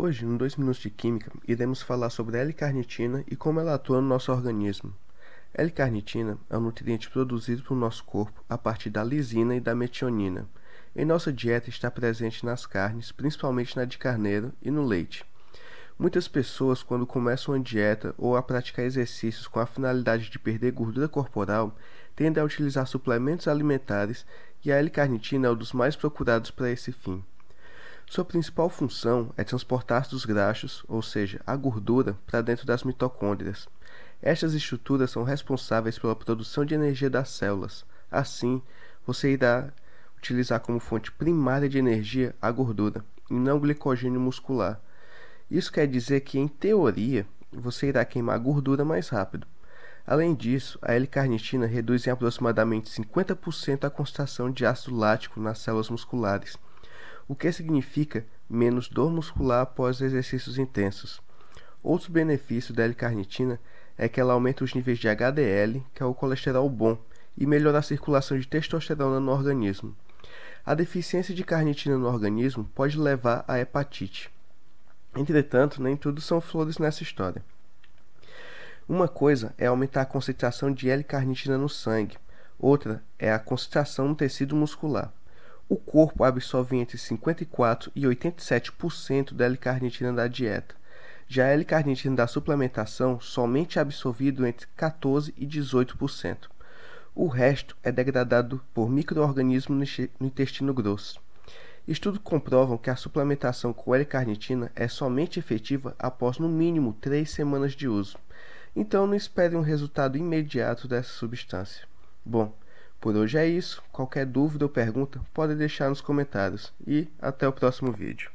Hoje, em 2 minutos de química, iremos falar sobre a L-carnitina e como ela atua no nosso organismo. L-carnitina é um nutriente produzido pelo nosso corpo a partir da lisina e da metionina. Em nossa dieta está presente nas carnes, principalmente na de carneiro e no leite. Muitas pessoas, quando começam a dieta ou a praticar exercícios com a finalidade de perder gordura corporal, tendem a utilizar suplementos alimentares e a L-carnitina é um dos mais procurados para esse fim. Sua principal função é transportar os graxos, ou seja, a gordura, para dentro das mitocôndrias. Estas estruturas são responsáveis pela produção de energia das células. Assim, você irá utilizar como fonte primária de energia a gordura, e não o glicogênio muscular. Isso quer dizer que, em teoria, você irá queimar gordura mais rápido. Além disso, a L-carnitina reduz em aproximadamente 50% a concentração de ácido lático nas células musculares o que significa menos dor muscular após exercícios intensos. Outro benefício da L-carnitina é que ela aumenta os níveis de HDL, que é o colesterol bom, e melhora a circulação de testosterona no organismo. A deficiência de carnitina no organismo pode levar à hepatite. Entretanto, nem tudo são flores nessa história. Uma coisa é aumentar a concentração de L-carnitina no sangue, outra é a concentração no tecido muscular. O corpo absorve entre 54% e 87% da L-carnitina da dieta. Já a L-carnitina da suplementação somente é absorvido entre 14% e 18%. O resto é degradado por microorganismos no intestino grosso. Estudos comprovam que a suplementação com L-carnitina é somente efetiva após no mínimo 3 semanas de uso. Então não espere um resultado imediato dessa substância. Bom, por hoje é isso. Qualquer dúvida ou pergunta pode deixar nos comentários. E até o próximo vídeo.